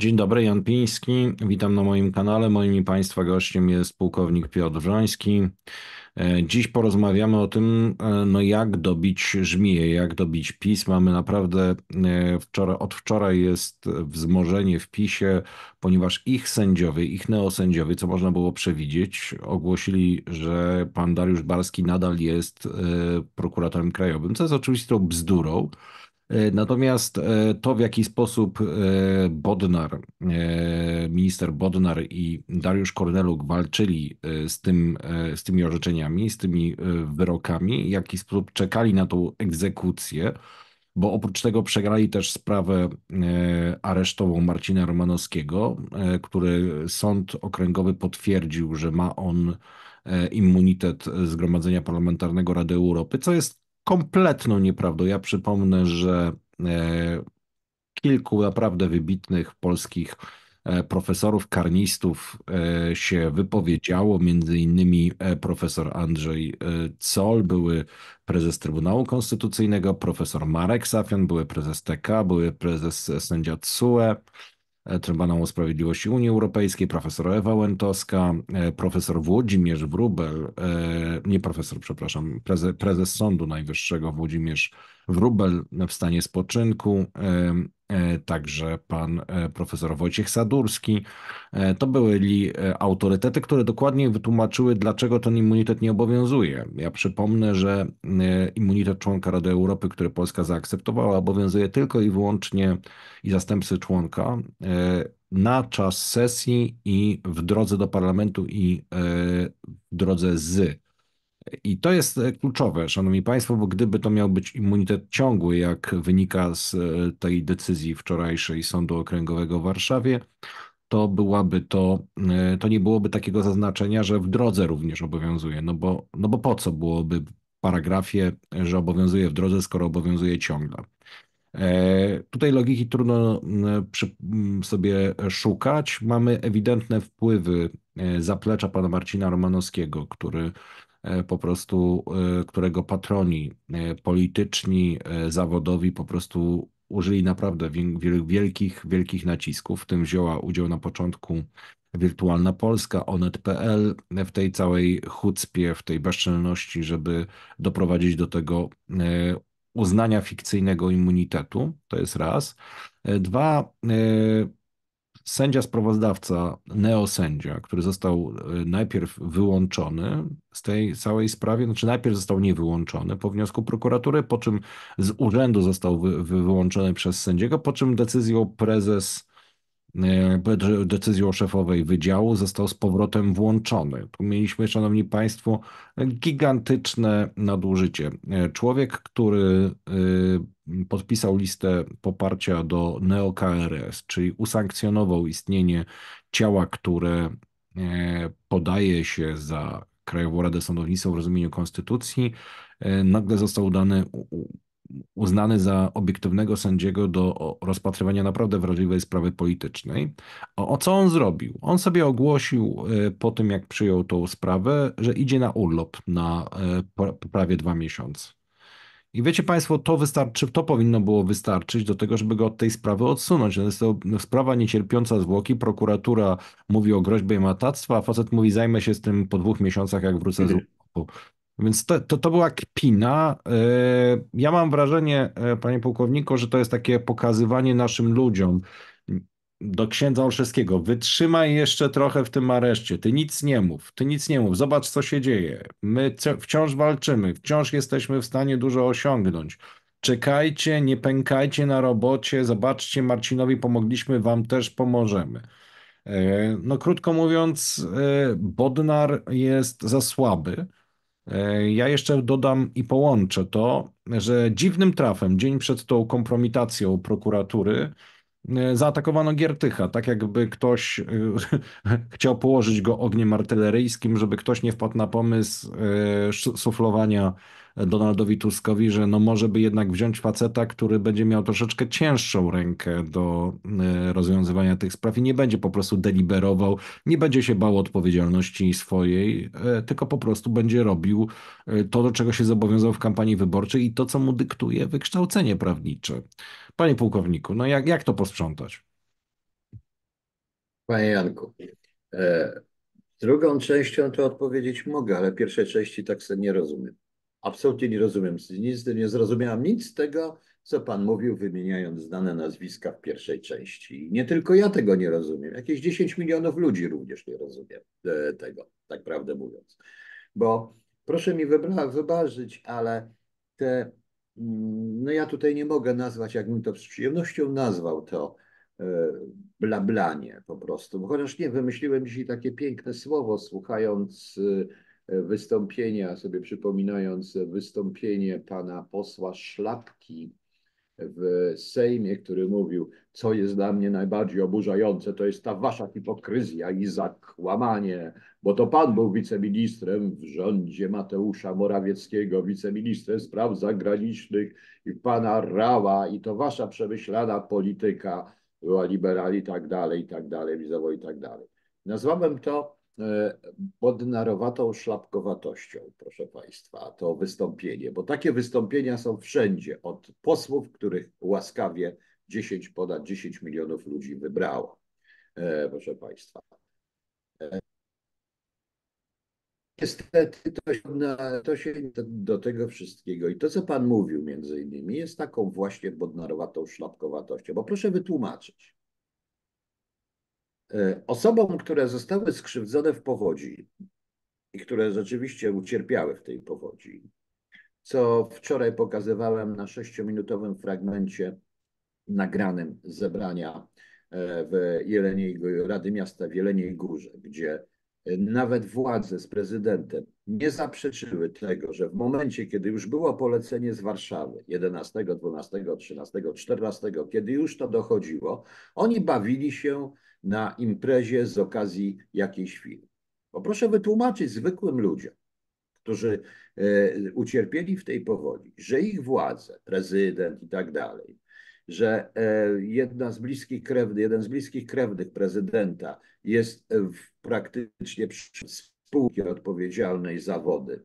Dzień dobry, Jan Piński. Witam na moim kanale. Moim i Państwa gościem jest pułkownik Piotr Wrzański. E, dziś porozmawiamy o tym, e, no jak dobić żmiję, jak dobić PiS. Mamy naprawdę, e, wczoraj, od wczoraj jest wzmożenie w PiSie, ponieważ ich sędziowie, ich neosędziowie, co można było przewidzieć, ogłosili, że pan Dariusz Barski nadal jest prokuratorem krajowym, co jest oczywiście bzdurą. E, natomiast e, to, w jaki sposób e, Bodnar, minister Bodnar i Dariusz Korneluk walczyli z, tym, z tymi orzeczeniami, z tymi wyrokami, w jaki sposób czekali na tą egzekucję, bo oprócz tego przegrali też sprawę aresztową Marcina Romanowskiego, który sąd okręgowy potwierdził, że ma on immunitet Zgromadzenia Parlamentarnego Rady Europy, co jest kompletną nieprawdą. Ja przypomnę, że e, kilku naprawdę wybitnych polskich e, profesorów, karnistów e, się wypowiedziało, między innymi profesor Andrzej Col, były prezes Trybunału Konstytucyjnego, profesor Marek Safian, były prezes TK, były prezes sędzia CUE, Trybunału Sprawiedliwości Unii Europejskiej, profesor Ewa Łętowska, e, profesor Włodzimierz Wrubel, e, nie profesor, przepraszam, prezes, prezes Sądu Najwyższego Włodzimierz Wrubel w stanie spoczynku e, E, także pan e, profesor Wojciech Sadurski. E, to byli autorytety, które dokładnie wytłumaczyły, dlaczego ten immunitet nie obowiązuje. Ja przypomnę, że immunitet członka Rady Europy, który Polska zaakceptowała, obowiązuje tylko i wyłącznie i zastępcy członka na czas sesji i w drodze do parlamentu i w drodze z i to jest e, kluczowe, szanowni państwo, bo gdyby to miał być immunitet ciągły, jak wynika z e, tej decyzji wczorajszej Sądu Okręgowego w Warszawie, to byłaby to, e, to nie byłoby takiego zaznaczenia, że w drodze również obowiązuje, no bo, no bo po co byłoby w paragrafie, że obowiązuje w drodze, skoro obowiązuje ciągle. Tutaj logiki trudno sobie szukać. Mamy ewidentne wpływy zaplecza pana Marcina Romanowskiego, który E, po prostu, e, którego patroni e, polityczni, zawodowi po prostu użyli naprawdę wielkich, wielkich nacisków, w tym wzięła udział na początku Wirtualna Polska, onet.pl w tej całej chucpie, w tej bezczelności, żeby doprowadzić do tego uznania fikcyjnego immunitetu. To jest raz. Dwa, Sędzia sprawozdawca, neosędzia, który został e, najpierw wyłączony z tej całej sprawie, znaczy najpierw został niewyłączony po wniosku prokuratury, po czym z urzędu został wy, wyłączony przez sędziego, po czym decyzją prezes E, decyzją szefowej wydziału został z powrotem włączony. Tu mieliśmy, szanowni państwo, gigantyczne nadużycie. E, człowiek, który e, podpisał listę poparcia do NeoKRS, czyli usankcjonował istnienie ciała, które podaje się za Krajową Radę Sądownictwa w rozumieniu konstytucji, nagle został udany uznany za obiektywnego sędziego do rozpatrywania naprawdę wrażliwej sprawy politycznej. O, o, co on zrobił? On sobie ogłosił e, po tym, jak przyjął tą sprawę, że idzie na urlop na e, prawie dwa miesiące. I wiecie Państwo, to wystarczy, to powinno było wystarczyć do tego, żeby go od tej sprawy odsunąć. To no, jest to sprawa niecierpiąca zwłoki. Prokuratura mówi o groźbie matactwa, a facet mówi, zajmę się z tym po dwóch miesiącach, jak wrócę z mhm. urlopu. Więc to, to, to była kpina. E, ja mam wrażenie, e, panie pułkowniku, że to jest takie pokazywanie naszym ludziom do księdza Olszewskiego, wytrzymaj jeszcze trochę w tym areszcie, ty nic nie mów, ty nic nie mów, zobacz co się dzieje. My wciąż walczymy, wciąż jesteśmy w stanie dużo osiągnąć. Czekajcie, nie pękajcie na robocie, zobaczcie, Marcinowi pomogliśmy, wam też pomożemy. E, no krótko mówiąc, Bodnar jest za słaby E, ja jeszcze dodam i połączę to, że dziwnym trafem dzień przed tą kompromitacją prokuratury e, zaatakowano Giertycha, tak jakby ktoś e, chciał położyć go ogniem artyleryjskim, żeby ktoś nie wpadł na pomysł suflowania Donaldowi Tuskowi, że no może by jednak wziąć faceta, który będzie miał troszeczkę cięższą rękę do e, rozwiązywania tych spraw i nie będzie po prostu deliberował, nie będzie się bał odpowiedzialności swojej, e, tylko po prostu będzie robił e, to, do czego się zobowiązał w kampanii wyborczej i to, co mu dyktuje wykształcenie prawnicze. Panie pułkowniku, no jak, jak to posprzątać? Panie Janku, drugą częścią to odpowiedzieć mogę, ale pierwszej części tak sobie nie rozumiem absolutnie nie rozumiem. Nic, nie zrozumiałam nic z tego, co pan mówił, wymieniając znane nazwiska w pierwszej części. I nie tylko ja tego nie rozumiem. Jakieś 10 milionów ludzi również nie rozumie e, tego, tak prawdę mówiąc. Bo proszę mi wybaczyć, ale te, mm, no ja tutaj nie mogę nazwać, jakbym to z przyjemnością nazwał to e, blablanie po prostu, chociaż nie, wymyśliłem dzisiaj takie piękne słowo, słuchając e, E, wystąpienia, sobie przypominając wystąpienie pana posła Szlapki w Sejmie, który mówił, co jest dla mnie najbardziej oburzające, to jest ta wasza hipokryzja i zakłamanie, bo to pan był wiceministrem w rządzie Mateusza Morawieckiego, wiceministrem spraw zagranicznych i pana Rała i to wasza przemyślana polityka była liberal i tak dalej, i tak dalej, i tak dalej. Nazwałem to bodnarowatą e, szlapkowatością, proszę Państwa, to wystąpienie, bo takie wystąpienia są wszędzie, od posłów, których łaskawie 10, ponad 10 milionów ludzi wybrało, e, proszę Państwa. E, niestety to się, to się, do tego wszystkiego i to, co Pan mówił między innymi, jest taką właśnie bodnarowatą szlapkowatością, bo proszę wytłumaczyć, E, osobom, które zostały skrzywdzone w powodzi i które rzeczywiście ucierpiały w tej powodzi, co wczoraj pokazywałem na sześciominutowym fragmencie nagranym zebrania e, w Jeleniej, Rady Miasta w Jeleniej Górze, gdzie e, nawet władze z prezydentem nie zaprzeczyły tego, że w momencie, kiedy już było polecenie z Warszawy 11, 12, 13, 14, kiedy już to dochodziło, oni bawili się na imprezie z okazji jakiejś chwili. Poproszę wytłumaczyć zwykłym ludziom, którzy e, ucierpieli w tej powodzi, że ich władze, prezydent i tak dalej, że e, jedna z bliskich krewnych, jeden z bliskich krewnych prezydenta jest praktycznie przy spółki odpowiedzialnej za wody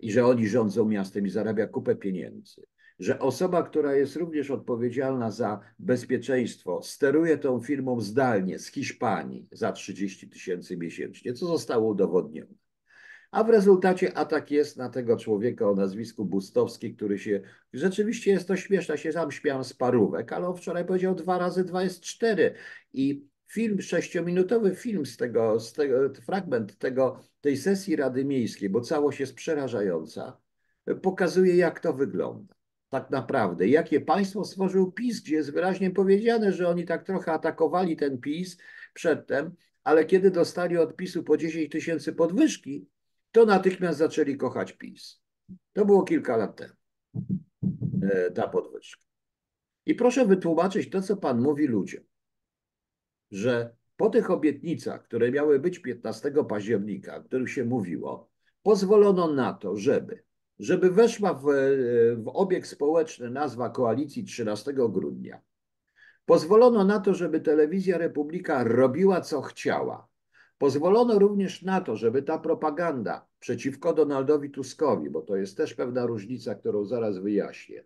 i że oni rządzą miastem i zarabia kupę pieniędzy że osoba, która jest również odpowiedzialna za bezpieczeństwo, steruje tą firmą zdalnie z Hiszpanii za 30 tysięcy miesięcznie, co zostało udowodnione. A w rezultacie atak jest na tego człowieka o nazwisku Bustowski, który się. Rzeczywiście jest to śmieszne, się sam śmiałem z parówek, ale on wczoraj powiedział dwa razy dwa jest cztery. I film, sześciominutowy film z tego, z tego fragment tego, tej sesji Rady Miejskiej, bo całość jest przerażająca, pokazuje, jak to wygląda tak naprawdę, jakie państwo stworzył PiS, gdzie jest wyraźnie powiedziane, że oni tak trochę atakowali ten PiS przedtem, ale kiedy dostali od PiSu po 10 tysięcy podwyżki, to natychmiast zaczęli kochać PiS. To było kilka lat temu, e, ta podwyżka. I proszę wytłumaczyć to, co pan mówi ludziom, że po tych obietnicach, które miały być 15 października, o których się mówiło, pozwolono na to, żeby żeby weszła w, e, w obieg społeczny nazwa koalicji 13 grudnia. Pozwolono na to, żeby telewizja Republika robiła co chciała. Pozwolono również na to, żeby ta propaganda przeciwko Donaldowi Tuskowi, bo to jest też pewna różnica, którą zaraz wyjaśnię,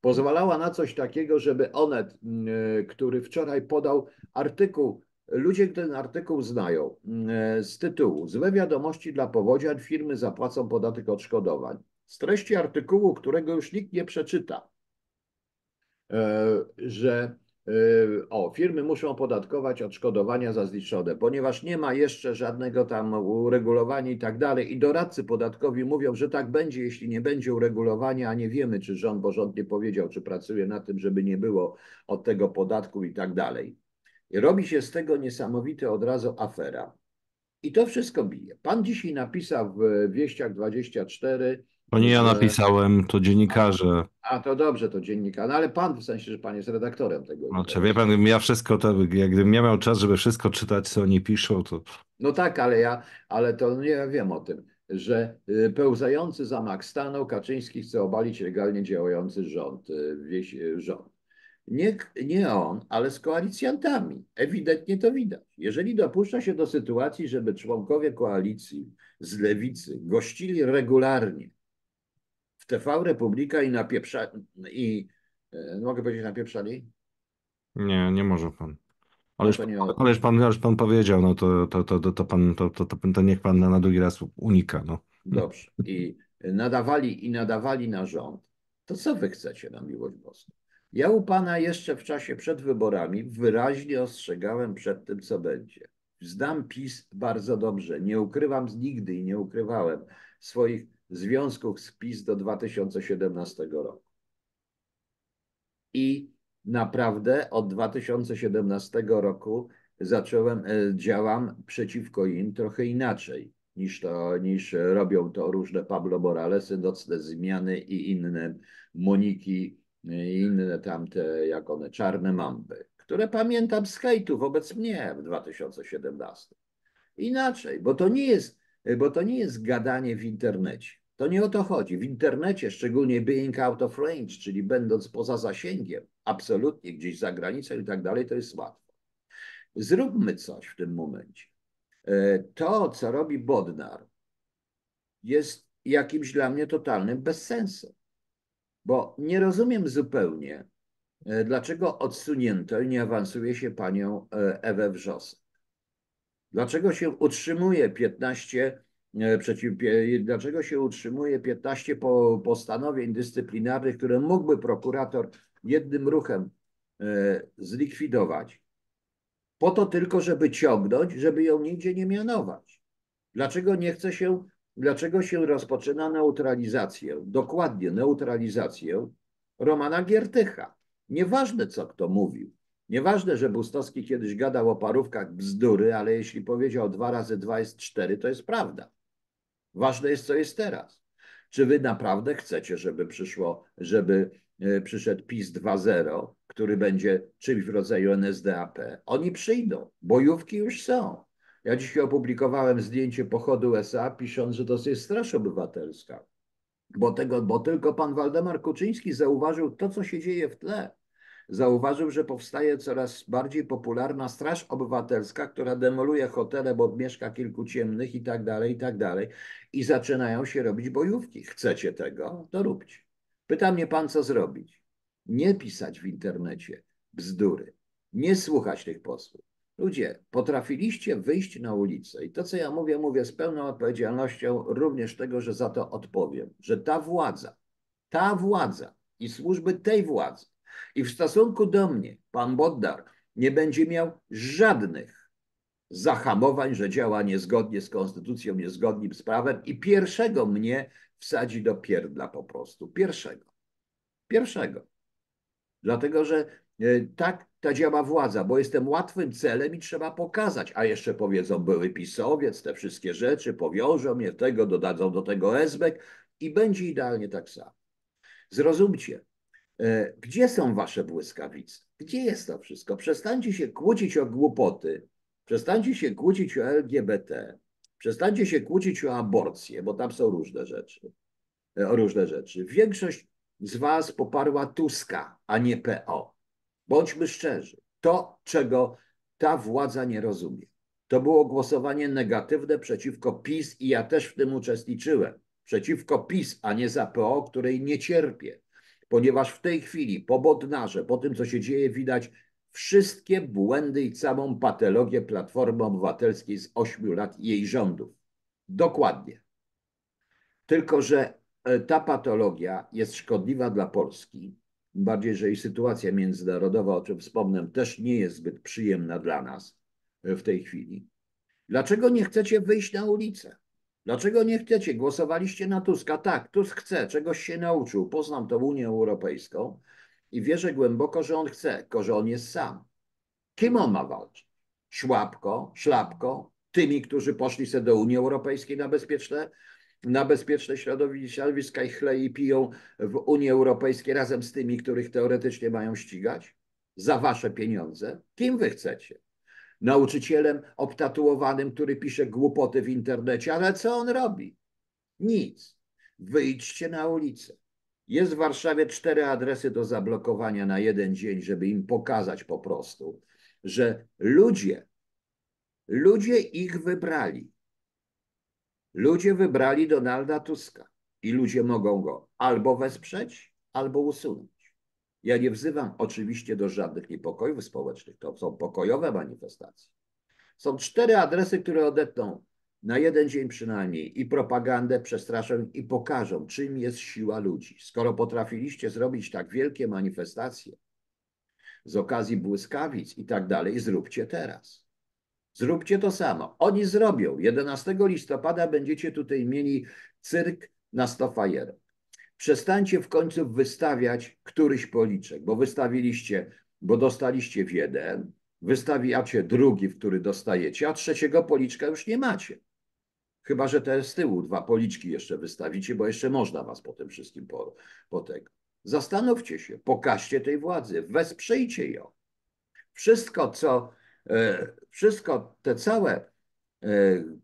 pozwalała na coś takiego, żeby Onet, e, który wczoraj podał artykuł, ludzie ten artykuł znają e, z tytułu Złe wiadomości dla powodzian, firmy zapłacą podatek odszkodowań z treści artykułu, którego już nikt nie przeczyta, e, że e, o, firmy muszą opodatkować odszkodowania za zliczone, ponieważ nie ma jeszcze żadnego tam uregulowania i tak dalej. I doradcy podatkowi mówią, że tak będzie, jeśli nie będzie uregulowania, a nie wiemy, czy rząd, bo rząd nie powiedział, czy pracuje na tym, żeby nie było od tego podatku i tak dalej. I robi się z tego niesamowite od razu afera. I to wszystko bije. Pan dzisiaj napisał w Wieściach 24, to nie ja napisałem, to dziennikarze. A to dobrze, to dziennikarze, no, ale pan w sensie, że pan jest redaktorem tego. Znaczy, wie pan, ja wszystko, to, jak gdybym ja miał czas, żeby wszystko czytać, co oni piszą, to... No tak, ale ja, ale to nie ja wiem o tym, że y, pełzający zamach stanu Kaczyński chce obalić legalnie działający rząd, y, wieś, y, rząd. Nie, nie on, ale z koalicjantami. Ewidentnie to widać. Jeżeli dopuszcza się do sytuacji, żeby członkowie koalicji z lewicy gościli regularnie w TV Republika i napieprza... i e, no mogę powiedzieć napieprzali? Nie, nie może pan. Ależ, no ależ, pan, ależ pan powiedział, no to, to, to, to, to pan, to, to, to, to niech pan na, na drugi raz unika. No. Dobrze. I nadawali i nadawali na rząd. To co wy chcecie na miłość boską? Ja u pana jeszcze w czasie przed wyborami wyraźnie ostrzegałem przed tym, co będzie. Znam PiS bardzo dobrze. Nie ukrywam nigdy i nie ukrywałem swoich związków z PiS do 2017 roku. I naprawdę od 2017 roku zacząłem, e, działam przeciwko im trochę inaczej niż, to, niż robią to różne Pablo Moralesy, nocne zmiany i inne Moniki, e, i inne tamte, jak one, czarne mamby, które pamiętam z hejtu wobec mnie w 2017. Inaczej, bo to nie jest, bo to nie jest gadanie w internecie. To nie o to chodzi. W internecie, szczególnie being out of range, czyli będąc poza zasięgiem, absolutnie gdzieś za granicą i tak dalej, to jest łatwo. Zróbmy coś w tym momencie. E, to, co robi Bodnar, jest jakimś dla mnie totalnym bezsensem, bo nie rozumiem zupełnie, e, dlaczego odsunięto i nie awansuje się panią e, Ewę Wrzosek. Dlaczego się utrzymuje 15 E, przeciw, dlaczego się utrzymuje 15 postanowień dyscyplinarnych, które mógłby prokurator jednym ruchem e, zlikwidować? Po to tylko, żeby ciągnąć, żeby ją nigdzie nie mianować. Dlaczego nie chce się, dlaczego się rozpoczyna neutralizację, dokładnie neutralizację Romana Giertycha? Nieważne, co kto mówił. Nieważne, że Bustowski kiedyś gadał o parówkach bzdury, ale jeśli powiedział dwa razy dwa jest cztery, to jest prawda. Ważne jest, co jest teraz. Czy wy naprawdę chcecie, żeby przyszło, żeby e, przyszedł PiS 2.0, który będzie czymś w rodzaju NSDAP? Oni przyjdą. Bojówki już są. Ja dzisiaj opublikowałem zdjęcie pochodu USA, pisząc, że to jest straż obywatelska. Bo, tego, bo tylko pan Waldemar Kuczyński zauważył to, co się dzieje w tle zauważył, że powstaje coraz bardziej popularna Straż Obywatelska, która demoluje hotele, bo mieszka kilku ciemnych i tak dalej, i tak dalej. I zaczynają się robić bojówki. Chcecie tego? To róbcie. Pyta mnie pan, co zrobić. Nie pisać w internecie bzdury. Nie słuchać tych posłów. Ludzie, potrafiliście wyjść na ulicę i to, co ja mówię, mówię z pełną odpowiedzialnością również tego, że za to odpowiem, że ta władza, ta władza i służby tej władzy i w stosunku do mnie pan Boddar nie będzie miał żadnych zahamowań, że działa niezgodnie z konstytucją, niezgodnie z prawem i pierwszego mnie wsadzi do pierdla po prostu. Pierwszego. Pierwszego. Dlatego, że e, tak ta działa władza, bo jestem łatwym celem i trzeba pokazać. A jeszcze powiedzą, były pisowiec, te wszystkie rzeczy, powiążą mnie, tego dodadzą do tego esbek i będzie idealnie tak samo. Zrozumcie, E, gdzie są wasze błyskawice? Gdzie jest to wszystko? Przestańcie się kłócić o głupoty, przestańcie się kłócić o LGBT, przestańcie się kłócić o aborcję, bo tam są różne rzeczy. E, o różne rzeczy. Większość z was poparła Tuska, a nie PO. Bądźmy szczerzy. To, czego ta władza nie rozumie. To było głosowanie negatywne przeciwko PiS i ja też w tym uczestniczyłem. Przeciwko PiS, a nie za PO, której nie cierpię ponieważ w tej chwili po Bodnarze, po tym co się dzieje, widać wszystkie błędy i całą patologię Platformy Obywatelskiej z ośmiu lat jej rządów. Dokładnie. Tylko, że e, ta patologia jest szkodliwa dla Polski, bardziej, że i sytuacja międzynarodowa, o czym wspomnę, też nie jest zbyt przyjemna dla nas e, w tej chwili. Dlaczego nie chcecie wyjść na ulicę? Dlaczego nie chcecie? Głosowaliście na Tuska. Tak, Tusk chce, czegoś się nauczył. Poznam tą Unię Europejską i wierzę głęboko, że on chce, tylko że on jest sam. Kim on ma walczyć? Szłapko, szlapko, tymi, którzy poszli sobie do Unii Europejskiej na bezpieczne, na bezpieczne środowiska i chlej i piją w Unii Europejskiej razem z tymi, których teoretycznie mają ścigać za wasze pieniądze. Kim wy chcecie? nauczycielem obtatuowanym, który pisze głupoty w internecie. Ale co on robi? Nic. Wyjdźcie na ulicę. Jest w Warszawie cztery adresy do zablokowania na jeden dzień, żeby im pokazać po prostu, że ludzie, ludzie ich wybrali. Ludzie wybrali Donalda Tuska i ludzie mogą go albo wesprzeć, albo usunąć. Ja nie wzywam oczywiście do żadnych niepokojów społecznych. To są pokojowe manifestacje. Są cztery adresy, które odetną na jeden dzień przynajmniej i propagandę przestraszą i pokażą, czym jest siła ludzi. Skoro potrafiliście zrobić tak wielkie manifestacje z okazji błyskawic i tak dalej, zróbcie teraz. Zróbcie to samo. Oni zrobią. 11 listopada będziecie tutaj mieli cyrk na 100 Przestańcie w końcu wystawiać któryś policzek, bo wystawiliście, bo dostaliście w jeden, wystawiacie drugi, w który dostajecie, a trzeciego policzka już nie macie. Chyba, że te z tyłu dwa policzki jeszcze wystawicie, bo jeszcze można was po tym wszystkim po, po tego. Zastanówcie się, pokażcie tej władzy, wesprzyjcie ją. Wszystko, co, e, wszystko te całe, e,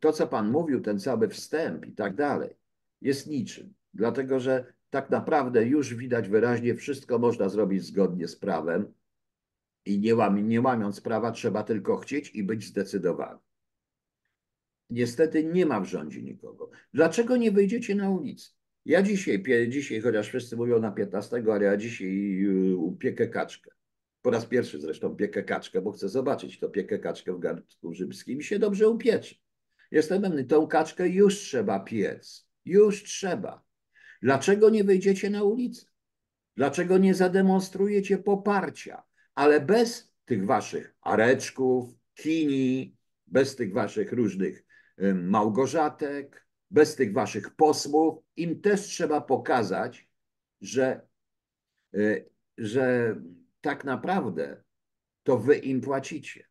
to co Pan mówił, ten cały wstęp i tak dalej, jest niczym. Dlatego, że tak naprawdę już widać wyraźnie, wszystko można zrobić zgodnie z prawem i nie, łam, nie łamiąc prawa, trzeba tylko chcieć i być zdecydowanym. Niestety nie ma w rządzie nikogo. Dlaczego nie wyjdziecie na ulicę? Ja dzisiaj, dzisiaj chociaż wszyscy mówią na 15, ale ja dzisiaj yy, upiekę kaczkę. Po raz pierwszy zresztą piekę kaczkę, bo chcę zobaczyć to piekę kaczkę w garnku rzymskim i się dobrze upieczy. Jestem pewny, tą kaczkę już trzeba piec. Już trzeba. Dlaczego nie wyjdziecie na ulicę? Dlaczego nie zademonstrujecie poparcia? Ale bez tych waszych areczków, kini, bez tych waszych różnych małgorzatek, bez tych waszych posłów, im też trzeba pokazać, że, e, że tak naprawdę to wy im płacicie.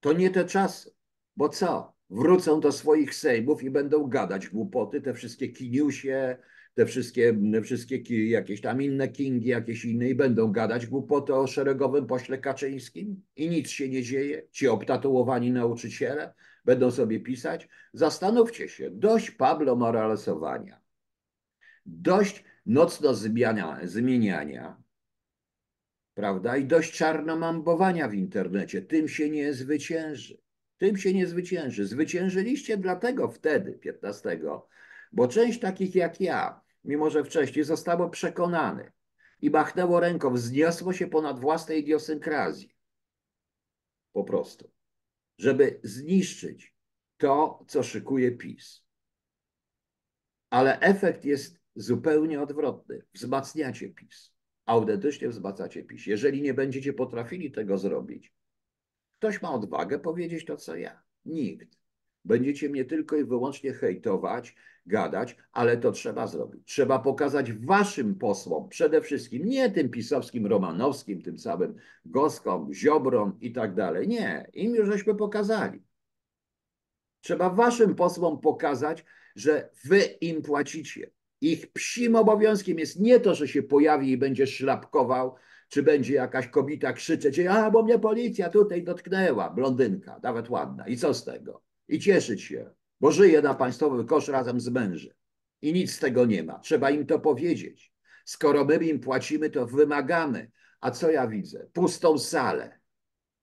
To nie te czasy, bo co? wrócą do swoich sejmów i będą gadać głupoty, te wszystkie kiniusie, te wszystkie, wszystkie jakieś tam inne kingi, jakieś inne i będą gadać głupoty o szeregowym pośle Kaczyńskim i nic się nie dzieje. Ci obtatuowani nauczyciele będą sobie pisać. Zastanówcie się, dość Pablo Moralesowania, dość nocno zmiania, zmieniania, prawda, i dość czarnomambowania w internecie. Tym się nie zwycięży. Tym się nie zwycięży. Zwyciężyliście dlatego wtedy, 15, bo część takich jak ja, mimo że wcześniej, zostało przekonanych i machnęło ręką, wzniosło się ponad własne idiosynkrazji. Po prostu. Żeby zniszczyć to, co szykuje PiS. Ale efekt jest zupełnie odwrotny. Wzmacniacie PiS. Autentycznie wzmacniacie PiS. Jeżeli nie będziecie potrafili tego zrobić, Ktoś ma odwagę powiedzieć to, co ja. Nikt. Będziecie mnie tylko i wyłącznie hejtować, gadać, ale to trzeba zrobić. Trzeba pokazać waszym posłom, przede wszystkim nie tym pisowskim, romanowskim, tym samym Goskom, Ziobrom i tak dalej. Nie, im już żeśmy pokazali. Trzeba waszym posłom pokazać, że wy im płacicie. Ich psim obowiązkiem jest nie to, że się pojawi i będzie szlapkował czy będzie jakaś kobieta krzyczeć, a bo mnie policja tutaj dotknęła, blondynka, nawet ładna. I co z tego? I cieszyć się, bo żyje na państwowy kosz razem z mężem. I nic z tego nie ma. Trzeba im to powiedzieć. Skoro my im płacimy, to wymagamy. A co ja widzę? Pustą salę.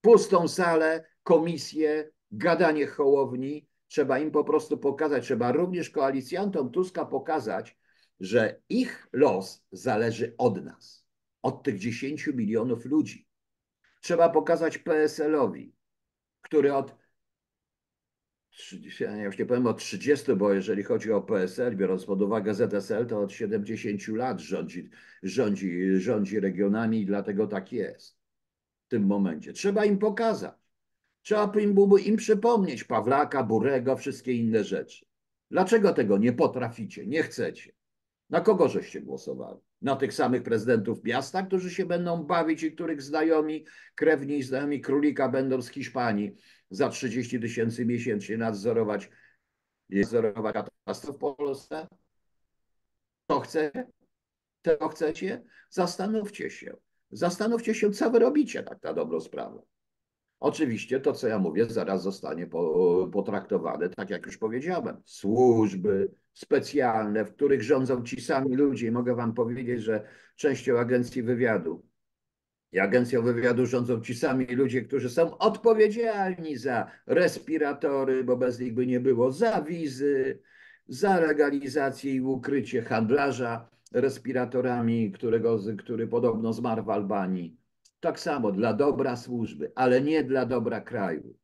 Pustą salę, komisję, gadanie hołowni. Trzeba im po prostu pokazać, trzeba również koalicjantom Tuska pokazać, że ich los zależy od nas od tych 10 milionów ludzi. Trzeba pokazać PSL-owi, który od 30, ja już nie powiem od 30, bo jeżeli chodzi o PSL, biorąc pod uwagę ZSL, to od 70 lat rządzi, rządzi, rządzi regionami i dlatego tak jest w tym momencie. Trzeba im pokazać. Trzeba im, im przypomnieć Pawlaka, Burego, wszystkie inne rzeczy. Dlaczego tego nie potraficie, nie chcecie? Na kogo żeście głosowali? na tych samych prezydentów miasta, którzy się będą bawić i których znajomi, krewni i znajomi królika będą z Hiszpanii za 30 tysięcy miesięcznie nadzorować, nadzorować katastrof w Polsce? To chcecie? Tego chcecie? Zastanówcie się. Zastanówcie się, co wy robicie tak na dobrą sprawę. Oczywiście to, co ja mówię, zaraz zostanie potraktowane, tak jak już powiedziałem, służby specjalne, w których rządzą ci sami ludzie. I mogę wam powiedzieć, że częścią agencji wywiadu i agencją wywiadu rządzą ci sami ludzie, którzy są odpowiedzialni za respiratory, bo bez nich by nie było, za wizy, za legalizację i ukrycie handlarza respiratorami, którego, który podobno zmarł w Albanii tak samo dla dobra służby, ale nie dla dobra kraju.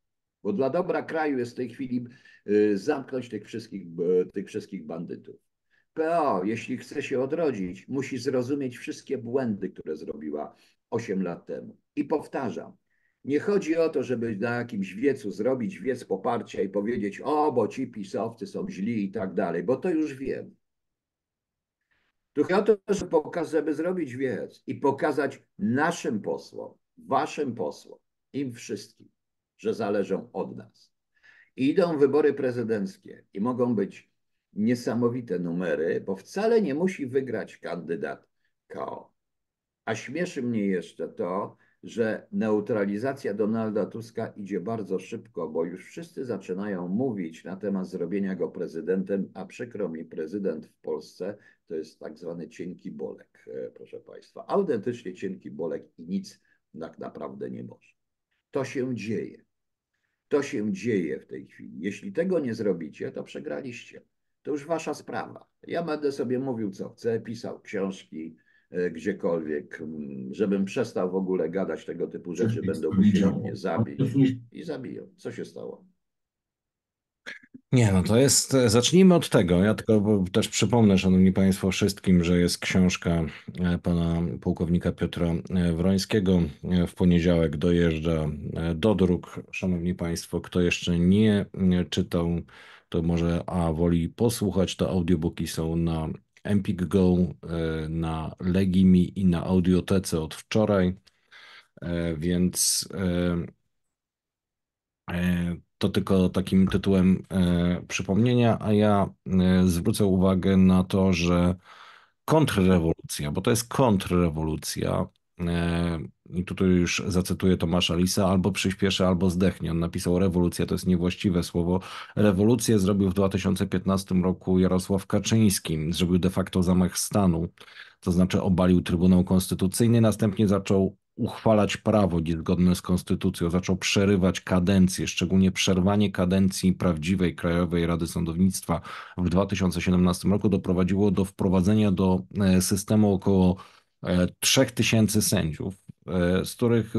Bo dla dobra kraju jest w tej chwili y, zamknąć tych wszystkich, y, tych wszystkich bandytów. PO, jeśli chce się odrodzić, musi zrozumieć wszystkie błędy, które zrobiła 8 lat temu. I powtarzam, nie chodzi o to, żeby na jakimś wiecu zrobić wiec poparcia i powiedzieć, o, bo ci pisowcy są źli i tak dalej, bo to już wiem. Tu chodzi o to, żeby, pokazać, żeby zrobić wiec i pokazać naszym posłom, waszym posłom, im wszystkim, że zależą od nas. idą wybory prezydenckie i mogą być niesamowite numery, bo wcale nie musi wygrać kandydat KO. A śmieszy mnie jeszcze to, że neutralizacja Donalda Tuska idzie bardzo szybko, bo już wszyscy zaczynają mówić na temat zrobienia go prezydentem, a przykro mi, prezydent w Polsce to jest tak zwany cienki bolek, e, proszę Państwa. Autentycznie cienki bolek i nic tak naprawdę nie może. To się dzieje. To się dzieje w tej chwili. Jeśli tego nie zrobicie, to przegraliście. To już wasza sprawa. Ja będę sobie mówił, co chcę, pisał książki e, gdziekolwiek, mm, żebym przestał w ogóle gadać tego typu rzeczy, będą musieli mnie zabić i zabiją. Co się stało? Nie, no to jest. Zacznijmy od tego. Ja tylko też przypomnę, Szanowni Państwo, wszystkim, że jest książka e, pana pułkownika Piotra e, Wrońskiego. E, w poniedziałek dojeżdża do dróg. Szanowni Państwo, kto jeszcze nie czytał, to może a woli posłuchać. Te audiobooki są na Empik Go, na Legimi i na Audiotece od wczoraj. Więc to tylko takim tytułem e, przypomnienia, a ja e, zwrócę uwagę na to, że kontrrewolucja, bo to jest kontrrewolucja, e, i tutaj już zacytuję Tomasza Lisa, albo przyspieszę, albo zdechnie. On napisał rewolucja, to jest niewłaściwe słowo. Rewolucję zrobił w 2015 roku Jarosław Kaczyński. Zrobił de facto zamach stanu, to znaczy obalił Trybunał Konstytucyjny, następnie zaczął uchwalać prawo niezgodne z konstytucją, zaczął przerywać kadencję, szczególnie przerwanie kadencji prawdziwej Krajowej Rady Sądownictwa w 2017 roku doprowadziło do wprowadzenia do e, systemu około 3000 e, sędziów, e, z których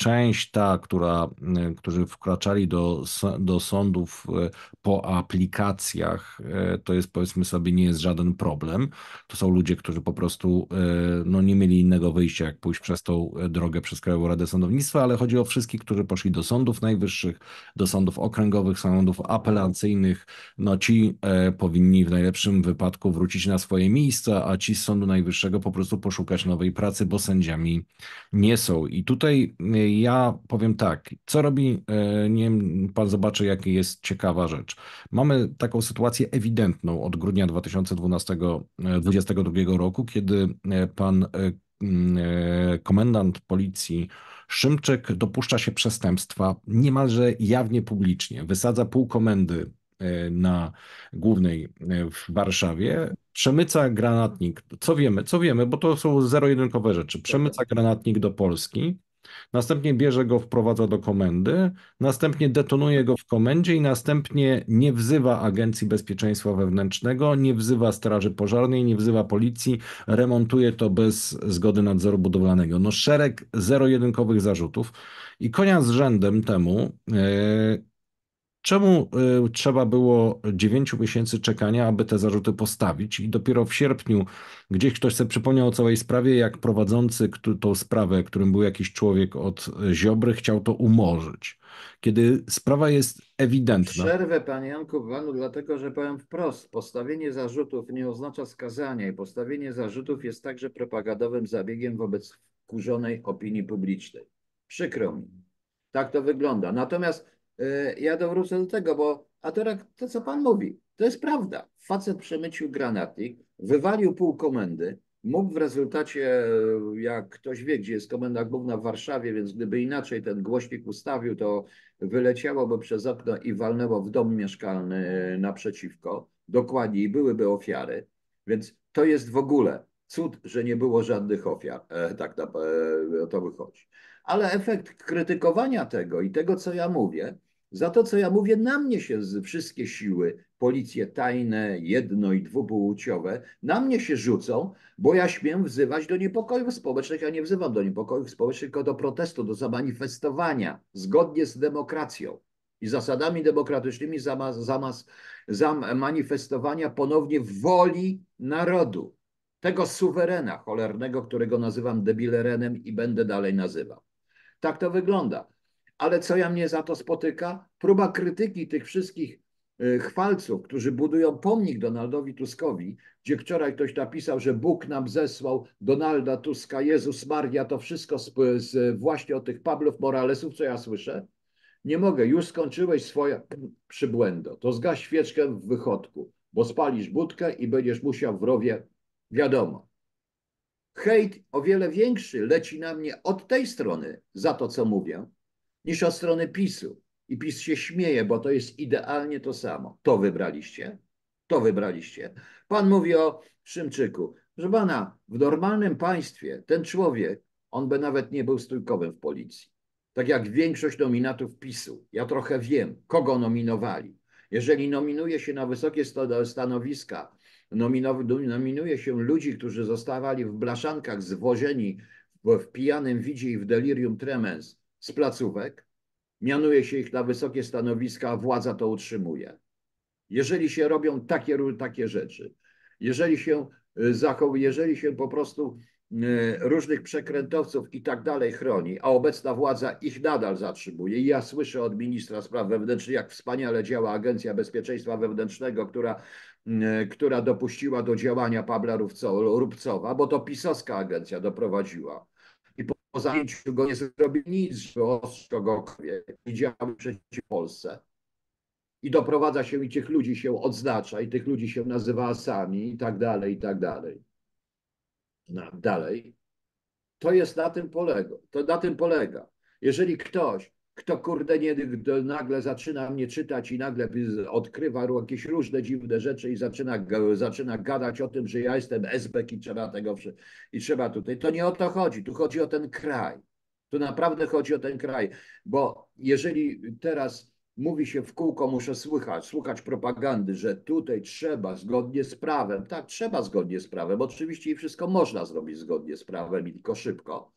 część ta, która, y, którzy wkraczali do, do sądów y, po aplikacjach, y, to jest powiedzmy sobie nie jest żaden problem. To są ludzie, którzy po prostu no, nie mieli innego wyjścia, jak pójść przez tą drogę przez Krajową Radę Sądownictwa, ale chodzi o wszystkich, którzy poszli do sądów najwyższych, do sądów okręgowych, sądów apelacyjnych. No ci powinni w najlepszym wypadku wrócić na swoje miejsca, a ci z Sądu Najwyższego po prostu poszukać nowej pracy, bo sędziami nie są. I tutaj ja powiem tak, co robi, e, nie wiem, pan zobaczy, jaka jest ciekawa rzecz. Mamy taką sytuację ewidentną od grudnia 2012, 2022 e, roku, kiedy e, pan komendant policji Szymczyk dopuszcza się przestępstwa niemalże jawnie publicznie. Wysadza pół komendy na głównej w Warszawie, przemyca granatnik. Co wiemy? Co wiemy? Bo to są zero-jedynkowe rzeczy. Przemyca granatnik do Polski Następnie bierze go, wprowadza do komendy, następnie detonuje go w komendzie i następnie nie wzywa Agencji Bezpieczeństwa Wewnętrznego, nie wzywa Straży Pożarnej, nie wzywa policji, remontuje to bez zgody nadzoru budowlanego. No szereg zero-jedynkowych zarzutów i konia z rzędem temu yy, Czemu y, trzeba było 9 miesięcy czekania, aby te zarzuty postawić? I dopiero w sierpniu gdzieś ktoś sobie przypomniał o całej sprawie, jak prowadzący tą sprawę, którym był jakiś człowiek od Ziobry, chciał to umorzyć. Kiedy sprawa jest ewidentna. Przerwę, panie Janku, panu, dlatego że powiem wprost: postawienie zarzutów nie oznacza skazania, i postawienie zarzutów jest także propagandowym zabiegiem wobec wkurzonej opinii publicznej. Przykro mi. Tak to wygląda. Natomiast Y, ja dowrócę do tego, bo a teraz to, co pan mówi, to jest prawda. Facet przemycił granatnik, wywalił pół komendy, mógł w rezultacie, jak ktoś wie, gdzie jest komenda główna w Warszawie, więc gdyby inaczej ten głośnik ustawił, to wyleciałoby przez okno i walnęło w dom mieszkalny y, naprzeciwko. Dokładniej byłyby ofiary. Więc to jest w ogóle cud, że nie było żadnych ofiar. E, tak na, e, o to wychodzi. Ale efekt krytykowania tego i tego, co ja mówię, za to, co ja mówię, na mnie się wszystkie siły, policje tajne, jedno i dwupłciowe, na mnie się rzucą, bo ja śmiem wzywać do niepokojów społecznych. Ja nie wzywam do niepokojów społecznych, tylko do protestu, do zamanifestowania zgodnie z demokracją i zasadami demokratycznymi zamas, zamas, zamanifestowania ponownie woli narodu, tego suwerena cholernego, którego nazywam debilerenem i będę dalej nazywał. Tak to wygląda ale co ja mnie za to spotyka? Próba krytyki tych wszystkich e, chwalców, którzy budują pomnik Donaldowi Tuskowi, gdzie wczoraj ktoś napisał, że Bóg nam zesłał Donalda Tuska, Jezus Maria, to wszystko z, z właśnie o tych Pablów Moralesów, co ja słyszę. Nie mogę, już skończyłeś swoje przybłędo, to zgaś świeczkę w wychodku, bo spalisz budkę i będziesz musiał w rowie, wiadomo. Hejt o wiele większy leci na mnie od tej strony za to, co mówię, niż od strony PiSu. I PiS się śmieje, bo to jest idealnie to samo. To wybraliście? To wybraliście. Pan mówi o Szymczyku. Proszę pana, w normalnym państwie ten człowiek, on by nawet nie był stójkowym w policji. Tak jak większość nominatów PiSu. Ja trochę wiem, kogo nominowali. Jeżeli nominuje się na wysokie stanowiska, nominuje się ludzi, którzy zostawali w blaszankach zwożeni w pijanym widzie i w delirium tremens, z placówek, mianuje się ich na wysokie stanowiska, a władza to utrzymuje. Jeżeli się robią takie, takie rzeczy, jeżeli się y, zachowuje, jeżeli się po prostu y, różnych przekrętowców i tak dalej chroni, a obecna władza ich nadal zatrzymuje. I ja słyszę od ministra spraw wewnętrznych, jak wspaniale działa Agencja Bezpieczeństwa Wewnętrznego, która, y, która dopuściła do działania Pabla Rubcowa, bo to pisowska agencja doprowadziła po zabiciu go nie zrobił nic, żeby ostrzegł go widziały przeciw Polsce. I doprowadza się i tych ludzi się odznacza, i tych ludzi się nazywa sami i tak dalej, i tak dalej. No, dalej. To jest na tym polega. To na tym polega. Jeżeli ktoś kto kurde nie, nagle zaczyna mnie czytać i nagle odkrywa jakieś różne dziwne rzeczy i zaczyna, zaczyna gadać o tym, że ja jestem esbek i trzeba tego i trzeba tutaj. To nie o to chodzi, tu chodzi o ten kraj. Tu naprawdę chodzi o ten kraj, bo jeżeli teraz mówi się w kółko, muszę słuchać, słuchać propagandy, że tutaj trzeba zgodnie z prawem. Tak, trzeba zgodnie z prawem. Oczywiście i wszystko można zrobić zgodnie z prawem, i tylko szybko,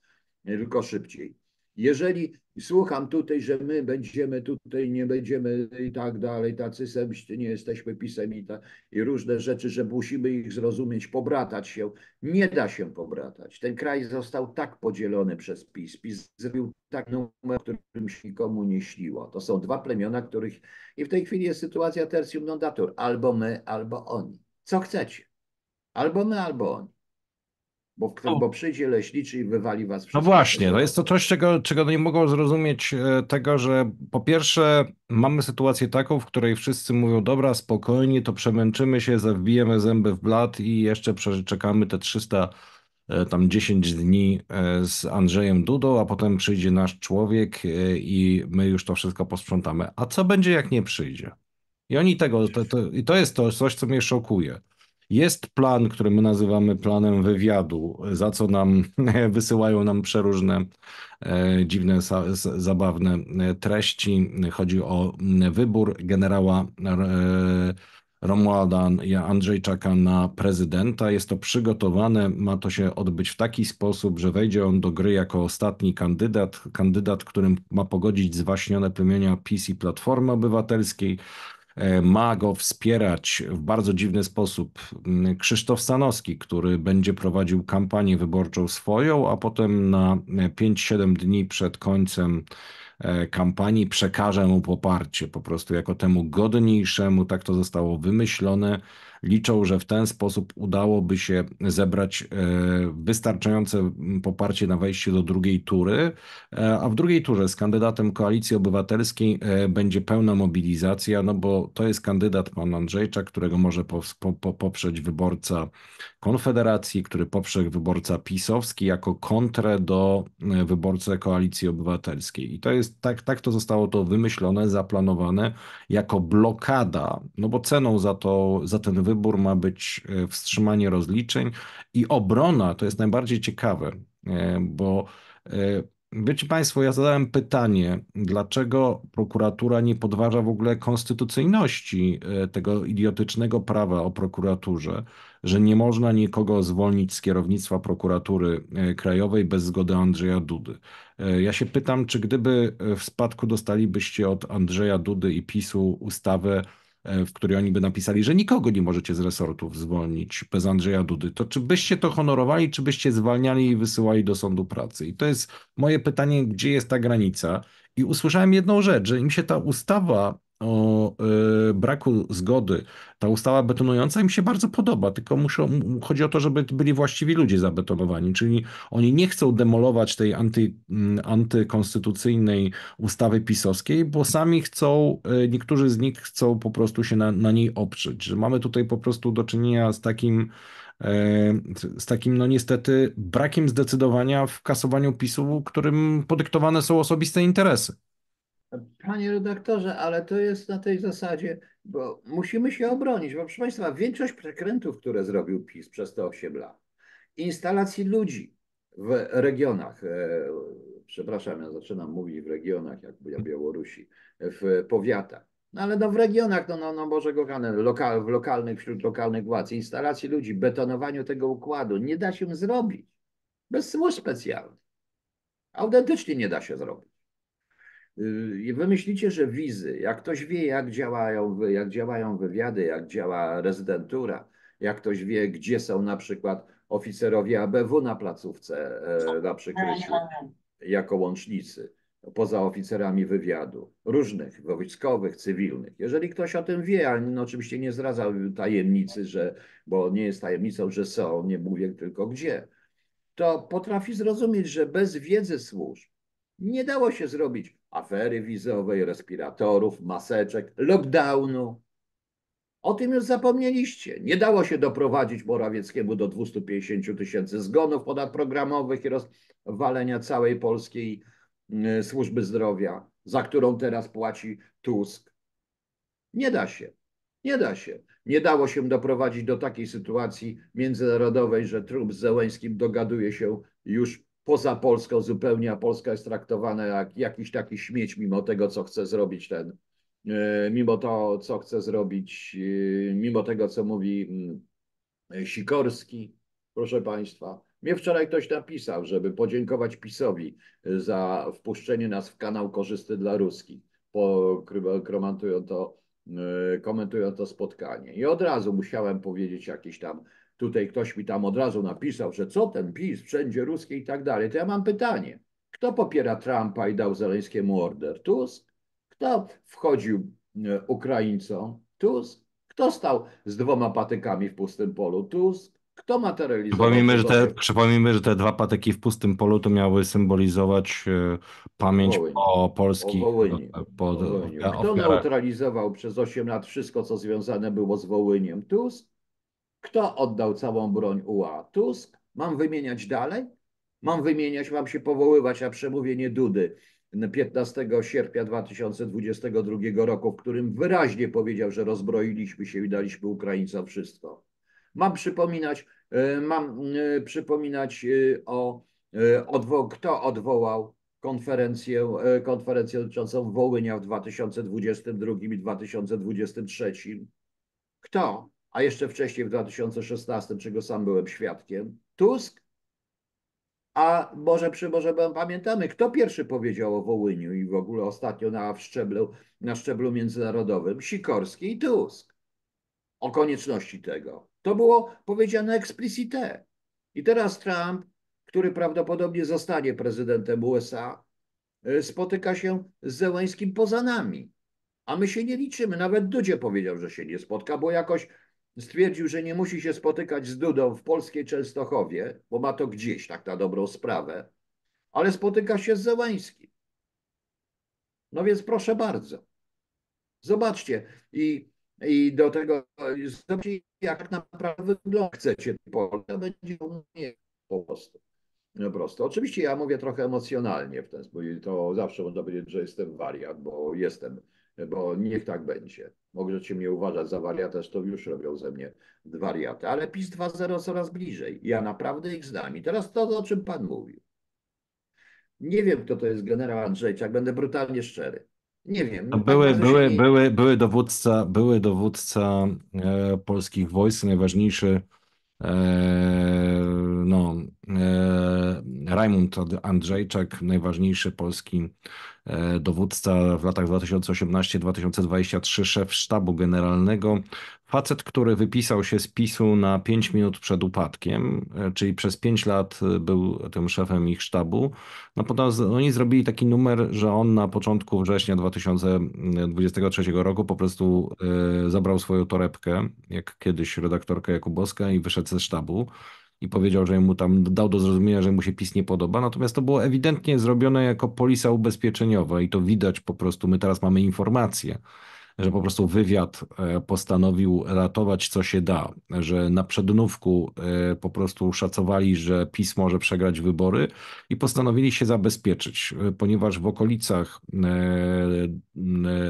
tylko szybciej jeżeli słucham tutaj, że my będziemy tutaj, nie będziemy i tak dalej, tacy semści, nie jesteśmy pisemita i różne rzeczy, że musimy ich zrozumieć, pobratać się, nie da się pobratać. Ten kraj został tak podzielony przez PiS. PiS zrobił tak numer, którym się nikomu nie śniło. To są dwa plemiona, których i w tej chwili jest sytuacja tertium non datur. Albo my, albo oni. Co chcecie? Albo my, albo oni. Bo, bo przyjdzie leśniczy i wywali was wszystko. No właśnie, to no jest to coś, czego, czego nie mogą zrozumieć e, tego, że po pierwsze mamy sytuację taką, w której wszyscy mówią, dobra, spokojnie, to przemęczymy się, zawbijemy zęby w blat i jeszcze przeczekamy te 300 e, tam 10 dni e, z Andrzejem Dudą, a potem przyjdzie nasz człowiek i my już to wszystko posprzątamy. A co będzie, jak nie przyjdzie? I oni tego, to, to, i to jest to coś, co mnie szokuje. Jest plan, który my nazywamy planem wywiadu, za co nam wysyłają nam przeróżne e, dziwne, zabawne e, treści. Chodzi o wybór generała e, Romualda Andrzejczaka na prezydenta. Jest to przygotowane, ma to się odbyć w taki sposób, że wejdzie on do gry jako ostatni kandydat, kandydat, którym ma pogodzić zwaśnione plemienia PiS i Platformy Obywatelskiej, E, ma go wspierać w bardzo dziwny sposób mm, Krzysztof Stanowski, który będzie prowadził kampanię wyborczą swoją, a potem na 5-7 e, dni przed końcem e, kampanii przekaże mu poparcie po prostu jako temu godniejszemu, tak to zostało wymyślone liczą, że w ten sposób udałoby się zebrać e, wystarczające mm, poparcie na wejście do drugiej tury, e, a w drugiej turze z kandydatem Koalicji Obywatelskiej e, będzie pełna mobilizacja, no bo to jest kandydat pan Andrzejczak, którego może poprzeć wyborca Konfederacji, który poprze wyborca pisowski jako kontrę do wyborcy Koalicji Obywatelskiej. I to jest tak, tak to zostało to wymyślone, zaplanowane jako blokada, no bo ceną za to, za ten wybór wybór ma być e, wstrzymanie rozliczeń i obrona to jest najbardziej ciekawe, e, bo e, wiecie Państwo, ja zadałem pytanie, dlaczego prokuratura nie podważa w ogóle konstytucyjności tego idiotycznego prawa o prokuraturze, że nie można nikogo zwolnić z kierownictwa prokuratury krajowej bez zgody Andrzeja Dudy. Ja się pytam, czy gdyby w spadku dostalibyście od Andrzeja Dudy i PiSu ustawę, E, w której oni by napisali, że nikogo nie możecie z resortów zwolnić bez Andrzeja Dudy, to czy byście to honorowali, czy byście zwalniali i wysyłali do sądu pracy? I to jest moje pytanie, gdzie jest ta granica? I usłyszałem jedną rzecz, że im się ta ustawa o y, braku zgody, ta ustawa betonująca mi się bardzo podoba, tylko muszą, chodzi o to, żeby byli właściwi ludzie zabetonowani, czyli oni nie chcą demolować tej anty, antykonstytucyjnej ustawy pisowskiej, bo sami chcą, y, niektórzy z nich chcą po prostu się na, na niej oprzeć, że mamy tutaj po prostu do czynienia z takim e, z takim, no niestety, brakiem zdecydowania w kasowaniu PiSu, którym podyktowane są osobiste interesy. Panie redaktorze, ale to jest na tej zasadzie, bo musimy się obronić, bo proszę Państwa, większość przekrętów, które zrobił PiS przez te 8 lat, instalacji ludzi w regionach, e, przepraszam, ja zaczynam mówić w regionach, jak ja Białorusi, w powiatach, no ale no w regionach, no, no, no Boże kochane, lokal, w lokalnych, wśród lokalnych władz, instalacji ludzi, betonowaniu tego układu nie da się zrobić bez słów specjalnych. Autentycznie nie da się zrobić. Yy, Wymyślicie, że wizy, jak ktoś wie, jak działają, jak działają wywiady, jak działa rezydentura, jak ktoś wie, gdzie są na przykład oficerowie ABW na placówce e, na przykryciu jako łącznicy, poza oficerami wywiadu, różnych, wojskowych, cywilnych. Jeżeli ktoś o tym wie, ale no oczywiście nie zdradzał tajemnicy, że, bo nie jest tajemnicą, że są, nie mówię tylko gdzie, to potrafi zrozumieć, że bez wiedzy służb nie dało się zrobić afery wizowej, respiratorów, maseczek, lockdownu. O tym już zapomnieliście. Nie dało się doprowadzić Morawieckiemu do 250 tysięcy zgonów ponadprogramowych i rozwalenia całej polskiej mm, służby zdrowia, za którą teraz płaci Tusk. Nie da się. Nie da się. Nie dało się doprowadzić do takiej sytuacji międzynarodowej, że Trump z Zełęskim dogaduje się już poza Polską zupełnie, a Polska jest traktowana jak jakiś taki śmieć, mimo tego, co chce zrobić ten, e, mimo to, co chce zrobić, e, mimo tego, co mówi mm, e, Sikorski, proszę Państwa. Mnie wczoraj ktoś napisał, żeby podziękować PiSowi za wpuszczenie nas w kanał korzysty dla Ruskich, po, komentują to, komentują to spotkanie. I od razu musiałem powiedzieć jakiś tam Tutaj ktoś mi tam od razu napisał, że co ten PiS, wszędzie ruskie i tak dalej. To ja mam pytanie. Kto popiera Trumpa i dał Zeleńskiemu order? Tusk. Kto wchodził e, Ukraińcom? Tusk. Kto stał z dwoma patykami w pustym polu? Tusk. Kto materializował? Przypomnijmy, że te, przypomnijmy, że te dwa patyki w pustym polu to miały symbolizować e, pamięć Wołyniu. o Polski. E, po, Kto neutralizował przez 8 lat wszystko, co związane było z Wołyniem? Tusk. Kto oddał całą broń UA? Tusk? Mam wymieniać dalej? Mam wymieniać, mam się powoływać na przemówienie Dudy 15 sierpnia 2022 roku, w którym wyraźnie powiedział, że rozbroiliśmy się i daliśmy Ukraińcom wszystko. Mam przypominać, e, mam e, przypominać e, o odwo kto odwołał konferencję, konferencję dotyczącą Wołynia w 2022 i 2023. Kto? a jeszcze wcześniej w 2016, czego sam byłem świadkiem, Tusk. A może, przy, może pamiętamy, kto pierwszy powiedział o Wołyniu i w ogóle ostatnio na szczeblu, na szczeblu międzynarodowym? Sikorski i Tusk. O konieczności tego. To było powiedziane explicite. I teraz Trump, który prawdopodobnie zostanie prezydentem USA, y, spotyka się z Zełęskim poza nami. A my się nie liczymy. Nawet Dudzie powiedział, że się nie spotka, bo jakoś stwierdził, że nie musi się spotykać z Dudą w polskiej Częstochowie, bo ma to gdzieś tak na dobrą sprawę, ale spotyka się z Zełańskim. No więc proszę bardzo. Zobaczcie i, i do tego zobaczcie, jak naprawdę wygląda. Chcecie Polska będzie umieć po prostu. No prosto. Oczywiście ja mówię trochę emocjonalnie w ten sposób. To zawsze można powiedzieć, że jestem wariat, bo jestem bo niech tak będzie. Możecie mnie uważać za wariata, to już robią ze mnie wariaty, ale PiS 2.0 coraz bliżej. Ja naprawdę ich znam. I teraz to, o czym Pan mówił. Nie wiem, kto to jest generał Andrzejczak, będę brutalnie szczery. Nie wiem. były, były, nie... były, były dowódca, były dowódca e, polskich wojsk, najważniejszy e, no, e, Rajmund Andrzejczak, najważniejszy polski e, dowódca w latach 2018-2023, szef sztabu generalnego. Facet, który wypisał się z PiSu na 5 minut przed upadkiem, e, czyli przez 5 lat e, był tym szefem ich sztabu. No potem oni zrobili taki numer, że on na początku września 2023 roku po prostu zabrał swoją torebkę, jak kiedyś redaktorka Jakubowska i wyszedł ze sztabu i powiedział, że mu tam dał do zrozumienia, że mu się PiS nie podoba. Natomiast to było ewidentnie zrobione jako polisa ubezpieczeniowa i to widać po prostu. My teraz mamy informację, że po prostu wywiad e, postanowił ratować co się da, że na przednówku e, po prostu szacowali, że PiS może przegrać wybory i postanowili się zabezpieczyć, e, ponieważ w okolicach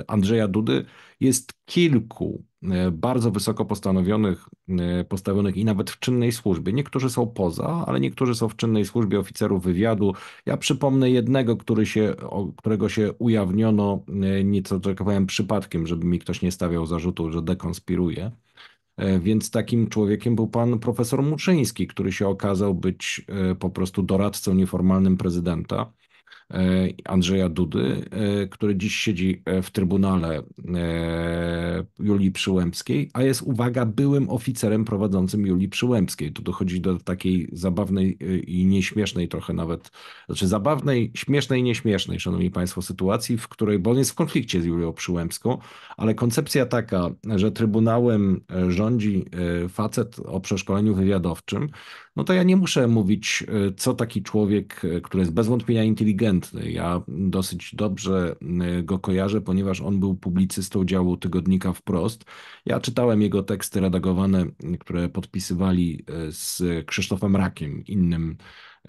Andrzeja Dudy jest kilku e, bardzo wysoko postanowionych, e, postawionych i nawet w czynnej służbie. Niektórzy są poza, ale niektórzy są w czynnej służbie oficerów wywiadu. Ja przypomnę jednego, który się, którego się ujawniono e, nieco, tak powiem, przypadkiem, żeby mi ktoś nie stawiał zarzutu, że dekonspiruje. Więc takim człowiekiem był pan profesor Muczyński, który się okazał być po prostu doradcą nieformalnym prezydenta E, Andrzeja Dudy, e, który dziś siedzi e, w Trybunale Julii Przyłębskiej, a jest, uwaga, byłym oficerem prowadzącym Julii Przyłębskiej. Tu dochodzi do takiej zabawnej i nieśmiesznej trochę nawet, znaczy zabawnej, śmiesznej, nieśmiesznej, szanowni państwo, sytuacji, w której, bo on jest w konflikcie z Julią Przyłębską, ale koncepcja taka, że Trybunałem rządzi facet o przeszkoleniu wywiadowczym, no to ja nie muszę mówić, e, co taki człowiek, e, który jest bez wątpienia inteligentny, ja dosyć dobrze e, go kojarzę, ponieważ on był publicystą działu tygodnika Wprost. Ja czytałem jego teksty redagowane, które podpisywali z Krzysztofem Rakiem, innym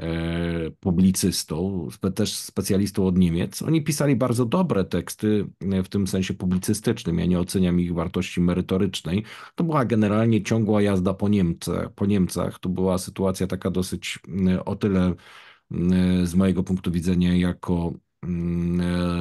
E, publicystą, też specjalistą od Niemiec. Oni pisali bardzo dobre teksty e, w tym sensie publicystycznym. Ja nie oceniam ich wartości merytorycznej. To była generalnie ciągła jazda po, Niemce, po Niemcach. To była sytuacja taka dosyć e, o tyle z mojego punktu widzenia jako Mm,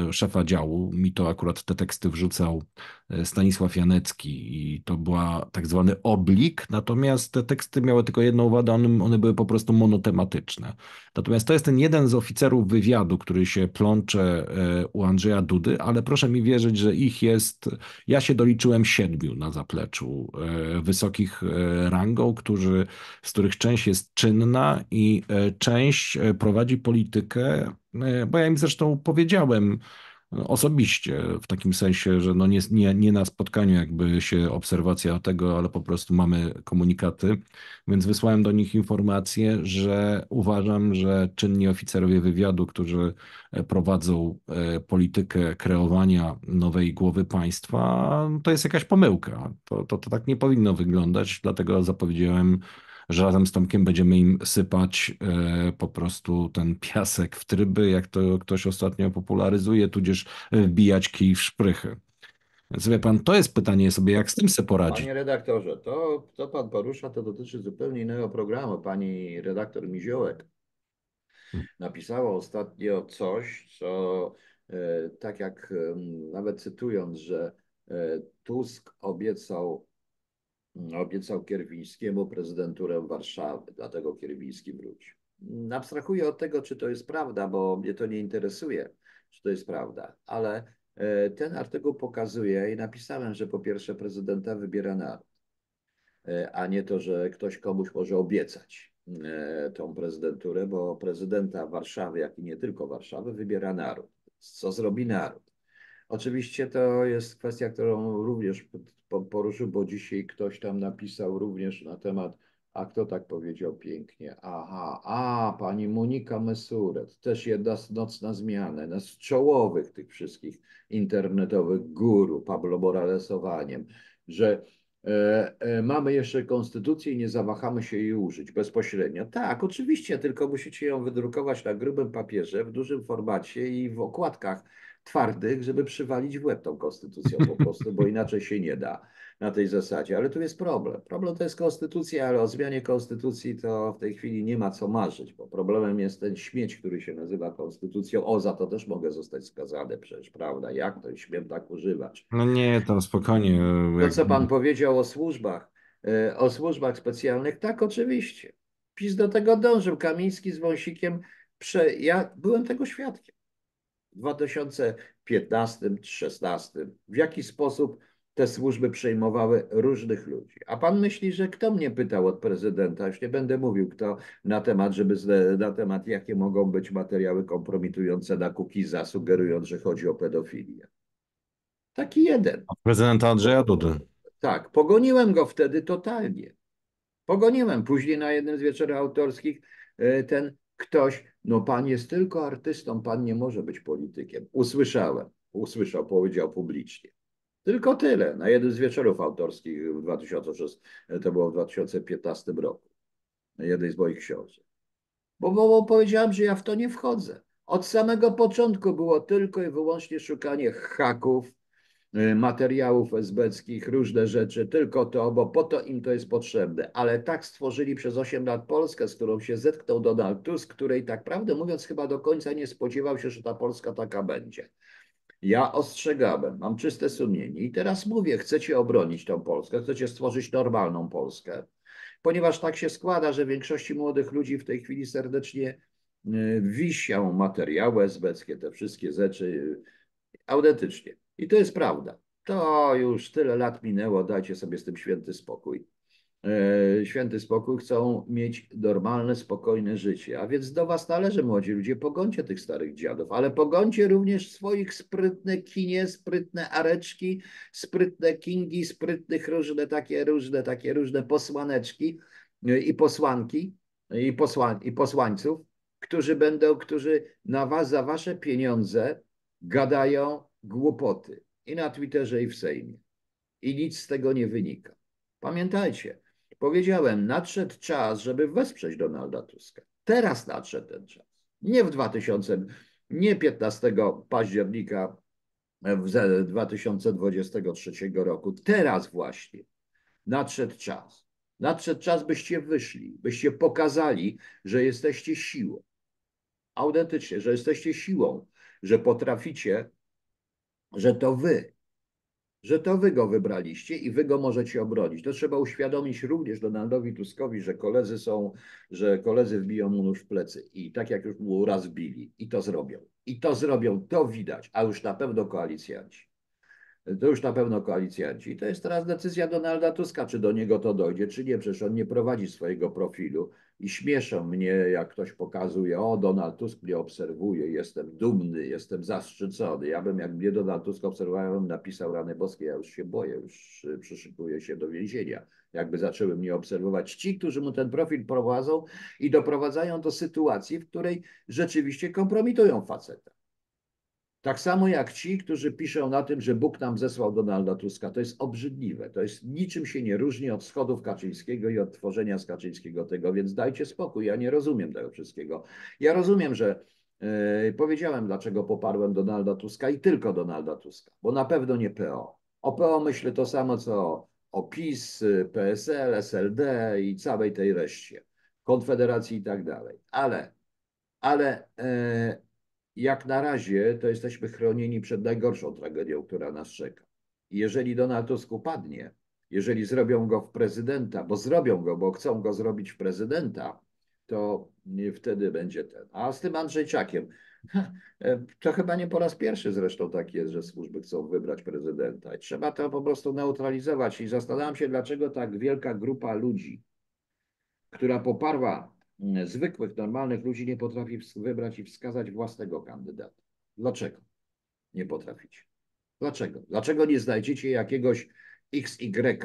e, szefa działu. Mi to akurat te teksty wrzucał e, Stanisław Janecki i to była tak zwany oblik, natomiast te teksty miały tylko jedną wadę, one, one były po prostu monotematyczne. Natomiast to jest ten jeden z oficerów wywiadu, który się plącze e, u Andrzeja Dudy, ale proszę mi wierzyć, że ich jest, ja się doliczyłem siedmiu na zapleczu wysokich rangą, którzy, z których część jest czynna i część prowadzi politykę E, bo ja im zresztą powiedziałem e, osobiście, w takim sensie, że no nie, nie, nie na spotkaniu jakby się obserwacja tego, ale po prostu mamy komunikaty, więc wysłałem do nich informację, że uważam, że czynni oficerowie wywiadu, którzy e, prowadzą politykę kreowania nowej głowy państwa, to jest jakaś pomyłka. To, to, to tak nie powinno wyglądać, dlatego zapowiedziałem że razem z Tomkiem będziemy im sypać e, po prostu ten piasek w tryby, jak to ktoś ostatnio popularyzuje, tudzież e, wbijać kij w szprychy. Więc wie pan, to jest pytanie sobie, jak z tym se poradzić? Panie redaktorze, to, co pan porusza, to dotyczy zupełnie innego programu. Pani redaktor Miziołek hmm. napisała ostatnio coś, co e, tak jak nawet cytując, że Tusk obiecał obiecał Kierwińskiemu prezydenturę Warszawy, dlatego Kierwiński wrócił. Abstrahuję od tego, czy to jest prawda, bo mnie to nie interesuje, czy to jest prawda, ale e, ten artykuł pokazuje i napisałem, że po pierwsze prezydenta wybiera naród, e, a nie to, że ktoś komuś może obiecać e, tą prezydenturę, bo prezydenta Warszawy, jak i nie tylko Warszawy, wybiera naród. Co zrobi naród? Oczywiście to jest kwestia, którą również poruszył, bo dzisiaj ktoś tam napisał również na temat, a kto tak powiedział pięknie? Aha, a pani Monika Mesuret, też jedna nocna zmiana, jedna z czołowych tych wszystkich internetowych guru, Pablo Moralesowaniem, że e, e, mamy jeszcze konstytucję i nie zawahamy się jej użyć bezpośrednio. Tak, oczywiście, tylko musicie ją wydrukować na grubym papierze, w dużym formacie i w okładkach twardych, żeby przywalić w łeb tą konstytucją po prostu, bo inaczej się nie da na tej zasadzie. Ale tu jest problem. Problem to jest konstytucja, ale o zmianie konstytucji to w tej chwili nie ma co marzyć, bo problemem jest ten śmieć, który się nazywa konstytucją. O, za to też mogę zostać skazany przecież, prawda? Jak to śmiem tak używać? No nie, e, to spokojnie. To, co pan powiedział o służbach, e, o służbach specjalnych, tak oczywiście. PiS do tego dążył. Kamiński z Wąsikiem, prze... ja byłem tego świadkiem. 2015-2016, w jaki sposób te służby przejmowały różnych ludzi. A pan myśli, że kto mnie pytał od prezydenta, już nie będę mówił kto, na temat, żeby na temat jakie mogą być materiały kompromitujące na Kukiza, sugerując, że chodzi o pedofilię. Taki jeden. Prezydenta Andrzeja Dudy. Tak, pogoniłem go wtedy totalnie. Pogoniłem. Później na jednym z wieczorów autorskich e, ten ktoś, no pan jest tylko artystą, pan nie może być politykiem. Usłyszałem, usłyszał, powiedział publicznie. Tylko tyle, na jeden z wieczorów autorskich w 2006, to było w 2015 roku, na jednej z moich książek. Bo, bo, bo powiedziałem, że ja w to nie wchodzę. Od samego początku było tylko i wyłącznie szukanie haków, Y, materiałów esbeckich, różne rzeczy, tylko to, bo po to im to jest potrzebne. Ale tak stworzyli przez 8 lat Polskę, z którą się zetknął Donald Tusk, której tak prawdę mówiąc chyba do końca nie spodziewał się, że ta Polska taka będzie. Ja ostrzegałem, mam czyste sumienie i teraz mówię, chcecie obronić tą Polskę, chcecie stworzyć normalną Polskę, ponieważ tak się składa, że większości młodych ludzi w tej chwili serdecznie y, wisią materiały esbeckie, te wszystkie rzeczy y, autentycznie. I to jest prawda. To już tyle lat minęło, dajcie sobie z tym święty spokój. E, święty spokój chcą mieć normalne, spokojne życie. A więc do Was należy, młodzi ludzie, pogoncie tych starych dziadów, ale pogoncie również swoich sprytne kinie, sprytne areczki, sprytne kingi, sprytnych różne takie, różne takie, różne posłaneczki e, i posłanki i, posłan i posłańców, którzy będą, którzy na Was, za Wasze pieniądze gadają głupoty i na Twitterze, i w Sejmie. I nic z tego nie wynika. Pamiętajcie, powiedziałem, nadszedł czas, żeby wesprzeć Donalda Tuska. Teraz nadszedł ten czas. Nie w 2000, nie 15 października e, w 2023 roku. Teraz właśnie nadszedł czas. Nadszedł czas, byście wyszli, byście pokazali, że jesteście siłą. Autentycznie, że jesteście siłą, że potraficie że to wy, że to wy go wybraliście i wy go możecie obronić. To trzeba uświadomić również Donaldowi Tuskowi, że koledzy są, że koledzy wbiją mu nóż w plecy i tak jak już mu raz bili i to zrobią. I to zrobią, to widać, a już na pewno koalicjanci to już na pewno koalicjanci. To jest teraz decyzja Donalda Tuska, czy do niego to dojdzie, czy nie. Przecież on nie prowadzi swojego profilu i śmieszą mnie, jak ktoś pokazuje, o Donald Tusk mnie obserwuje, jestem dumny, jestem zaszczycony. Ja bym, jak mnie Donald Tusk obserwował, napisał rany boskie, ja już się boję, już y, przyszykuję się do więzienia. Jakby zaczęły mnie obserwować ci, którzy mu ten profil prowadzą i doprowadzają do sytuacji, w której rzeczywiście kompromitują faceta. Tak samo jak ci, którzy piszą na tym, że Bóg nam zesłał Donalda Tuska. To jest obrzydliwe. To jest niczym się nie różni od schodów Kaczyńskiego i od tworzenia z Kaczyńskiego tego, więc dajcie spokój. Ja nie rozumiem tego wszystkiego. Ja rozumiem, że yy, powiedziałem, dlaczego poparłem Donalda Tuska i tylko Donalda Tuska, bo na pewno nie PO. O PO myślę to samo, co o PiS, PSL, SLD i całej tej reszcie, Konfederacji i tak dalej. Ale, ale, yy, jak na razie to jesteśmy chronieni przed najgorszą tragedią, która nas czeka. Jeżeli Donald Tusk upadnie, jeżeli zrobią go w prezydenta, bo zrobią go, bo chcą go zrobić w prezydenta, to wtedy będzie ten. A z tym Andrzejczakiem, e, to chyba nie po raz pierwszy zresztą tak jest, że służby chcą wybrać prezydenta. I trzeba to po prostu neutralizować. I zastanawiam się, dlaczego tak wielka grupa ludzi, która poparła Mm, zwykłych, normalnych ludzi nie potrafi wybrać i wskazać własnego kandydata. Dlaczego nie potraficie? Dlaczego? Dlaczego nie znajdziecie jakiegoś XY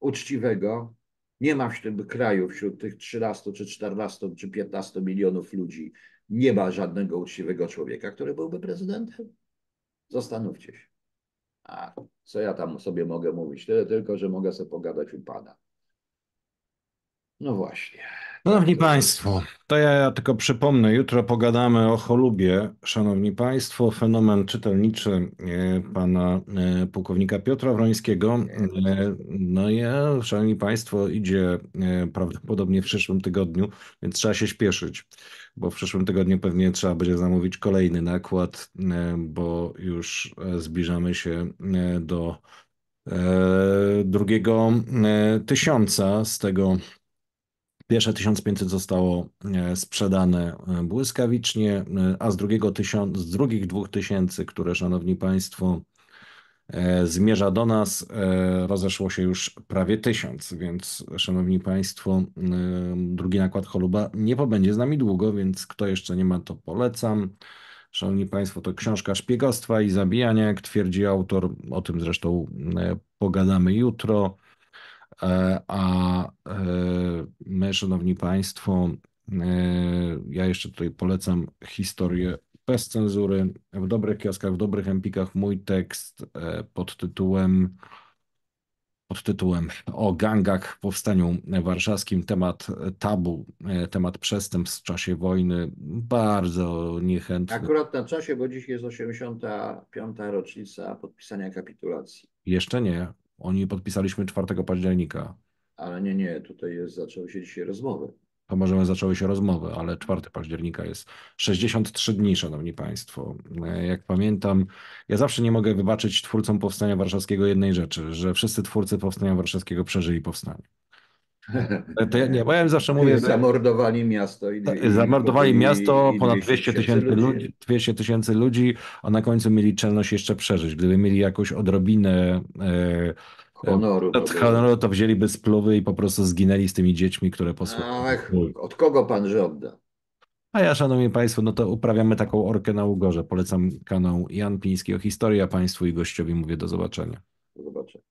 uczciwego? Nie ma w tym kraju wśród tych 13 czy 14 czy 15 milionów ludzi nie ma żadnego uczciwego człowieka, który byłby prezydentem? Zastanówcie się. A co ja tam sobie mogę mówić? Tyle tylko, że mogę sobie pogadać u pana. No właśnie. Szanowni Państwo, to ja, ja tylko przypomnę, jutro pogadamy o cholubie. Szanowni Państwo, fenomen czytelniczy e, pana e, pułkownika Piotra Wrońskiego. E, no i, ja, Szanowni Państwo, idzie prawdopodobnie w przyszłym tygodniu, więc trzeba się śpieszyć, bo w przyszłym tygodniu pewnie trzeba będzie zamówić kolejny nakład, bo już zbliżamy się do drugiego tysiąca z tego Pierwsze 1500 zostało e, sprzedane e, błyskawicznie, e, a z, drugiego tysiąc, z drugich 2000, które, szanowni państwo, zmierza do nas, rozeszło się już prawie 1000, więc, szanowni państwo, drugi nakład choluba nie pobędzie z nami długo, więc kto jeszcze nie ma, to polecam. Szanowni Państwo, to książka szpiegostwa i zabijania, jak twierdzi autor. O tym zresztą pogadamy jutro. E, a e, my, szanowni państwo, e, ja jeszcze tutaj polecam historię bez cenzury. W dobrych kioskach, w dobrych empikach mój tekst pod tytułem pod tytułem o gangach, powstaniu warszawskim, temat tabu, temat przestępstw w czasie wojny, bardzo niechętny. Akurat na czasie, bo dziś jest 85. rocznica podpisania kapitulacji. Jeszcze nie, oni podpisaliśmy 4 października. Ale nie, nie, tutaj jest, zaczęły się dzisiaj rozmowy. To możemy zaczęły się rozmowy, ale 4 października jest 63 dni, szanowni państwo. E, jak pamiętam, ja zawsze nie mogę wybaczyć twórcom Powstania Warszawskiego jednej rzeczy, że wszyscy twórcy Powstania Warszawskiego przeżyli powstanie. To ja, nie, bo ja zawsze no mówię... Zamordowali miasto. I, zamordowali i, miasto, i, ponad 200 tysięcy ludzi, 200 tysięcy ludzi, a na końcu mieli czelność jeszcze przeżyć. Gdyby mieli jakąś odrobinę... Yy, honoru. E, honoru to wzięliby spluwy i po prostu zginęli z tymi dziećmi, które posłuchali. Od kogo pan żąda? A ja, szanowni państwo, no to uprawiamy taką orkę na Ugorze. Polecam kanał Jan Piński o historii, a państwu i gościowi mówię do zobaczenia. Do zobaczenia.